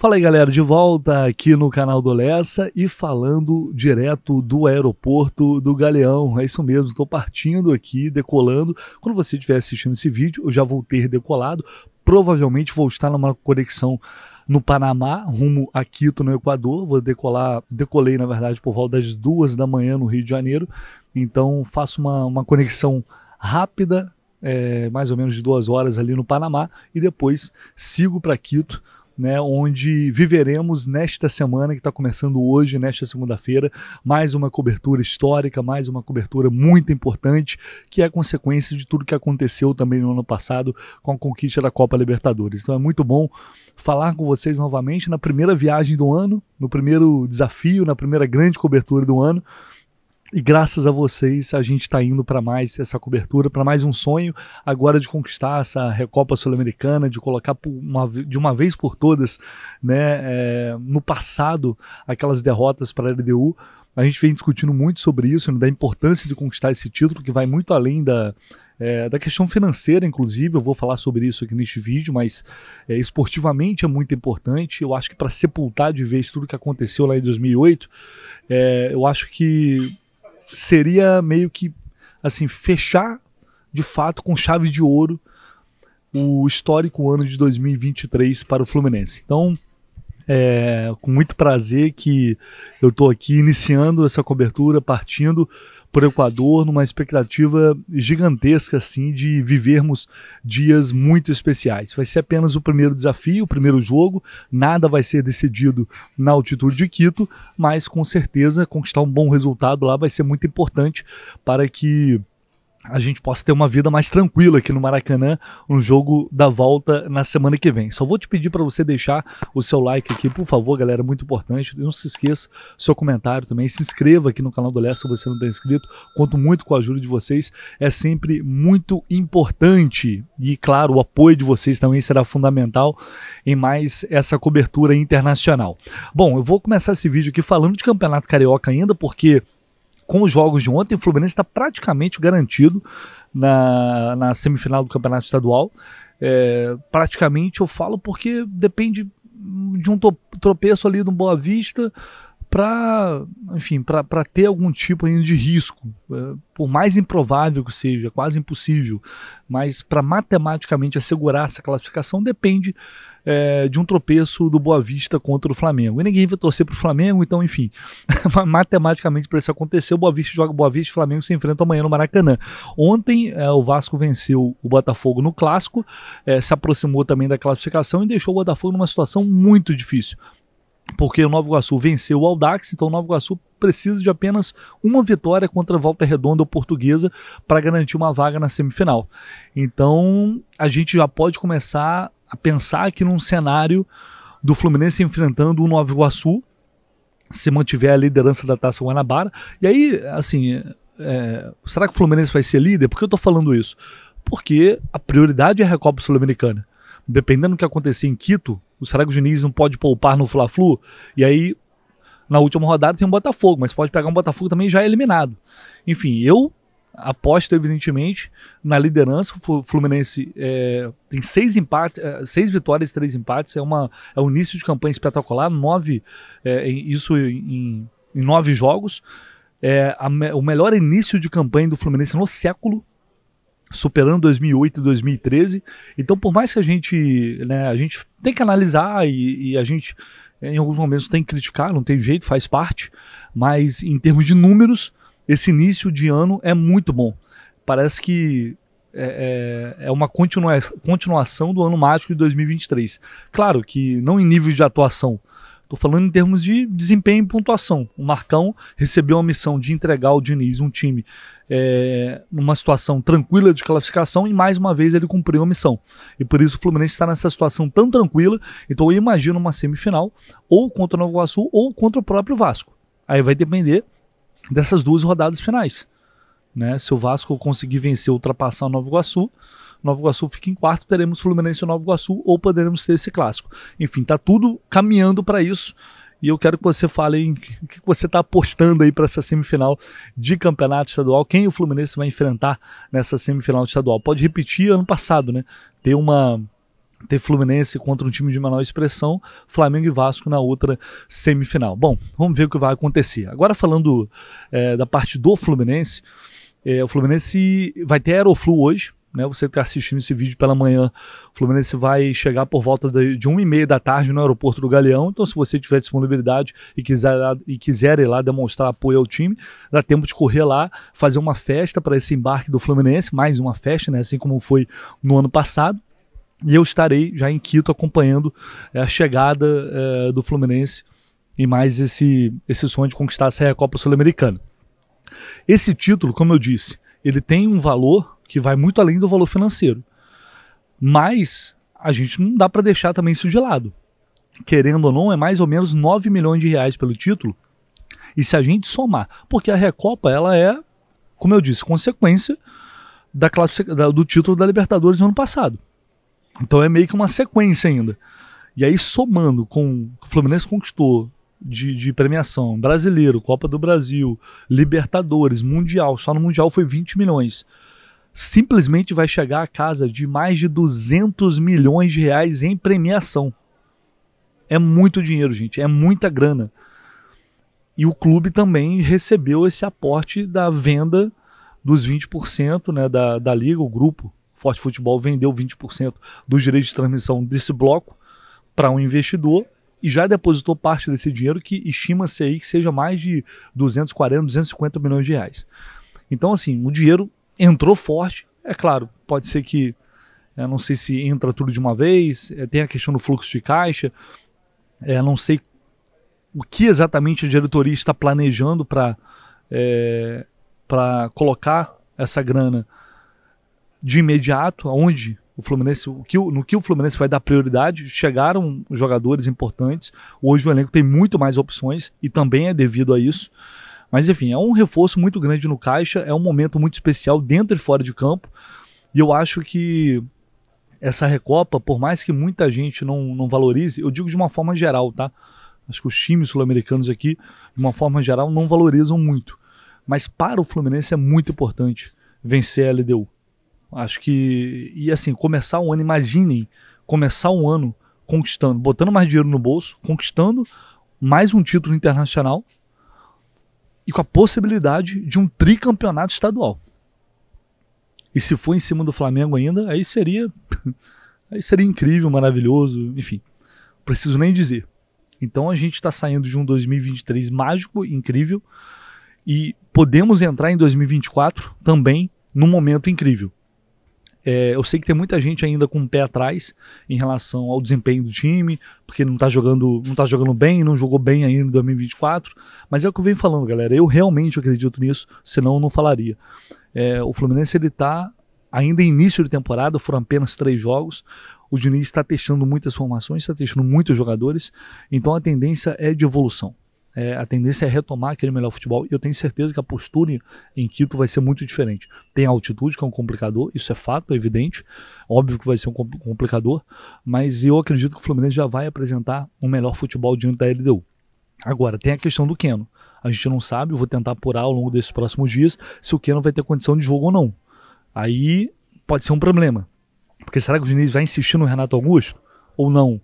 Fala aí galera, de volta aqui no canal do Lessa e falando direto do aeroporto do Galeão. É isso mesmo, estou partindo aqui, decolando. Quando você estiver assistindo esse vídeo, eu já vou ter decolado. Provavelmente vou estar numa conexão no Panamá, rumo a Quito, no Equador. Vou decolar, decolei na verdade por volta das duas da manhã no Rio de Janeiro. Então faço uma, uma conexão rápida, é, mais ou menos de duas horas ali no Panamá, e depois sigo para Quito né, onde viveremos nesta semana que está começando hoje, nesta segunda-feira, mais uma cobertura histórica, mais uma cobertura muito importante, que é consequência de tudo que aconteceu também no ano passado com a conquista da Copa Libertadores. Então é muito bom falar com vocês novamente na primeira viagem do ano, no primeiro desafio, na primeira grande cobertura do ano. E graças a vocês, a gente está indo para mais essa cobertura, para mais um sonho agora de conquistar essa Recopa Sul-Americana, de colocar uma, de uma vez por todas né, é, no passado aquelas derrotas para a LDU. A gente vem discutindo muito sobre isso, né, da importância de conquistar esse título, que vai muito além da, é, da questão financeira, inclusive, eu vou falar sobre isso aqui neste vídeo, mas é, esportivamente é muito importante. Eu acho que para sepultar de vez tudo que aconteceu lá em 2008, é, eu acho que seria meio que assim fechar de fato com chave de ouro o histórico ano de 2023 para o Fluminense. Então, é, com muito prazer que eu estou aqui iniciando essa cobertura, partindo para o Equador numa expectativa gigantesca assim de vivermos dias muito especiais. Vai ser apenas o primeiro desafio, o primeiro jogo, nada vai ser decidido na altitude de Quito, mas com certeza conquistar um bom resultado lá vai ser muito importante para que a gente possa ter uma vida mais tranquila aqui no Maracanã, no jogo da volta na semana que vem. Só vou te pedir para você deixar o seu like aqui, por favor, galera, muito importante. Não se esqueça seu comentário também, se inscreva aqui no canal do Lessa se você não está inscrito. Conto muito com a ajuda de vocês, é sempre muito importante. E claro, o apoio de vocês também será fundamental em mais essa cobertura internacional. Bom, eu vou começar esse vídeo aqui falando de Campeonato Carioca ainda, porque com os jogos de ontem, o Fluminense está praticamente garantido na, na semifinal do Campeonato Estadual. É, praticamente eu falo porque depende de um tropeço ali no Boa Vista, para, enfim, para ter algum tipo ainda de risco, é, por mais improvável que seja, quase impossível, mas para matematicamente assegurar essa classificação depende é, de um tropeço do Boa Vista contra o Flamengo. E ninguém vai torcer para o Flamengo, então, enfim, matematicamente para isso acontecer, o Boa Vista joga o Boa Vista e o Flamengo se enfrenta amanhã no Maracanã. Ontem é, o Vasco venceu o Botafogo no Clássico, é, se aproximou também da classificação e deixou o Botafogo numa situação muito difícil porque o Nova Iguaçu venceu o Aldax, então o Nova Iguaçu precisa de apenas uma vitória contra a Volta Redonda ou Portuguesa para garantir uma vaga na semifinal. Então a gente já pode começar a pensar aqui num cenário do Fluminense enfrentando o Nova Iguaçu, se mantiver a liderança da Taça Guanabara. E aí, assim, é, será que o Fluminense vai ser líder? Por que eu estou falando isso? Porque a prioridade é a Recopa Sul-Americana dependendo do que acontecer em Quito, o Sarago Diniz não pode poupar no Fla-Flu, e aí na última rodada tem um Botafogo, mas pode pegar um Botafogo também já eliminado. Enfim, eu aposto evidentemente na liderança. O Fluminense é, tem seis empates, é, seis vitórias, três empates. É uma é um início de campanha espetacular. Nove é, isso em, em, nove jogos. É a, o melhor início de campanha do Fluminense no século superando 2008 e 2013. Então, por mais que a gente, né, a gente tem que analisar e, e a gente em alguns momentos tem que criticar, não tem jeito, faz parte, mas em termos de números, esse início de ano é muito bom. Parece que é, é, é uma continua, continuação do ano mágico de 2023. Claro que não em nível de atuação, Estou falando em termos de desempenho e pontuação. O Marcão recebeu a missão de entregar ao Diniz um time é, numa situação tranquila de classificação e mais uma vez ele cumpriu a missão. E por isso o Fluminense está nessa situação tão tranquila. Então eu imagino uma semifinal ou contra o Novo Iguaçu ou contra o próprio Vasco. Aí vai depender dessas duas rodadas finais. Né? Se o Vasco conseguir vencer, ultrapassar o Novo Iguaçu, Nova Iguaçu fica em quarto, teremos Fluminense e Nova Iguaçu, ou poderemos ter esse clássico. Enfim, tá tudo caminhando para isso. E eu quero que você fale em que você está apostando aí para essa semifinal de campeonato estadual. Quem o Fluminense vai enfrentar nessa semifinal estadual? Pode repetir ano passado, né? Ter uma ter Fluminense contra um time de menor expressão, Flamengo e Vasco na outra semifinal. Bom, vamos ver o que vai acontecer. Agora falando é, da parte do Fluminense, é, o Fluminense vai ter Aeroflu hoje, né? Você que tá assistindo esse vídeo pela manhã, o Fluminense vai chegar por volta de, uma e meia da tarde no aeroporto do Galeão. Então, se você tiver disponibilidade e quiser, e quiser ir lá demonstrar apoio ao time, dá tempo de correr lá, fazer uma festa para esse embarque do Fluminense, mais uma festa, né? Assim como foi no ano passado. E eu estarei já em Quito acompanhando é, a chegada é, do Fluminense e mais esse, esse sonho de conquistar essa Recopa Sul-Americana. Esse título, como eu disse, ele tem um valor que vai muito além do valor financeiro. Mas a gente não dá para deixar também isso de lado. Querendo ou não, é mais ou menos 9 milhões de reais pelo título. E se a gente somar, porque a Recopa ela é, como eu disse, consequência da classe, da, do título da Libertadores no ano passado. Então é meio que uma sequência ainda. E aí, somando com o Fluminense conquistou de, de, premiação brasileiro, Copa do Brasil, Libertadores, Mundial, só no Mundial foi 20 milhões simplesmente vai chegar a casa de mais de 200 milhões de reais em premiação. É muito dinheiro, gente, é muita grana. E o clube também recebeu esse aporte da venda dos 20% né, da, da liga, o grupo Forte Futebol vendeu 20% dos direitos de transmissão desse bloco para um investidor e já depositou parte desse dinheiro que estima-se aí que seja mais de 240, 250 milhões de reais. Então, assim, o dinheiro entrou forte. É claro, pode ser que é, não sei se entra tudo de uma vez, é, tem a questão do fluxo de caixa, é, não sei o que exatamente a diretoria está planejando para é, colocar essa grana de imediato, aonde o Fluminense, o que, no que o Fluminense vai dar prioridade. Chegaram jogadores importantes, hoje o elenco tem muito mais opções e também é devido a isso. Mas enfim, é um reforço muito grande no caixa, é um momento muito especial dentro e fora de campo. E eu acho que essa Recopa, por mais que muita gente não, não valorize, eu digo de uma forma geral, tá? Acho que os times sul-americanos aqui, de uma forma geral, não valorizam muito. Mas para o Fluminense é muito importante vencer a LDU. Acho que. E assim, começar o ano, imaginem, começar o ano conquistando, botando mais dinheiro no bolso, conquistando mais um título internacional, e com a possibilidade de um tricampeonato estadual. E se for em cima do Flamengo ainda, aí seria aí seria incrível, maravilhoso, enfim. Preciso nem dizer. Então a gente está saindo de um 2023 mágico, incrível, e podemos entrar em 2024 também num momento incrível. É, eu sei que tem muita gente ainda com o um pé atrás em relação ao desempenho do time, porque não está jogando, não tá jogando bem, não jogou bem ainda em 2024. Mas é o que eu venho falando, galera. Eu realmente acredito nisso, senão eu não falaria. É, o Fluminense ele está ainda início de temporada, foram apenas três jogos. O Diniz está testando muitas formações, está testando muitos jogadores, então a tendência é de evolução é, a tendência é retomar aquele melhor futebol. E eu tenho certeza que a postura em Quito vai ser muito diferente. Tem a altitude, que é um complicador, isso é fato, é evidente. Óbvio que vai ser um complicador, mas eu acredito que o Fluminense já vai apresentar um melhor futebol diante da LDU. Agora, tem a questão do Keno. A gente não sabe, eu vou tentar apurar ao longo desses próximos dias se o Keno vai ter condição de jogo ou não. Aí pode ser um problema. Porque será que o Diniz vai insistir no Renato Augusto? Ou não?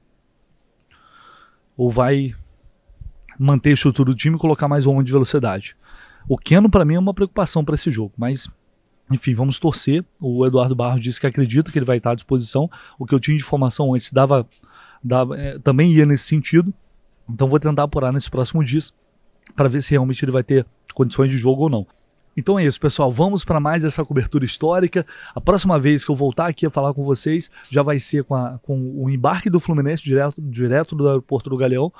Ou vai manter a estrutura do time e colocar mais um homem de velocidade. O Keno, para mim, é uma preocupação para esse jogo, mas. Enfim, vamos torcer. O Eduardo Barros disse que acredita que ele vai estar à disposição. O que eu tinha de informação antes dava, dava é, também ia nesse sentido. Então vou tentar apurar nesse próximo dia para ver se realmente ele vai ter condições de jogo ou não. Então é isso, pessoal. Vamos para mais essa cobertura histórica. A próxima vez que eu voltar aqui a falar com vocês já vai ser com, a, com o embarque do Fluminense direto, direto do aeroporto do Galeão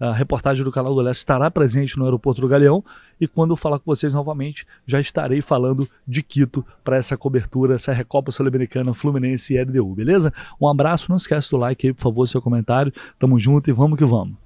a reportagem do canal do Leste estará presente no aeroporto do Galeão e quando eu falar com vocês novamente, já estarei falando de Quito para essa cobertura, essa Recopa Sul-Americana, Fluminense e LDU, beleza? Um abraço, não esquece do like aí, por favor, seu comentário. Tamo junto e vamos que vamos.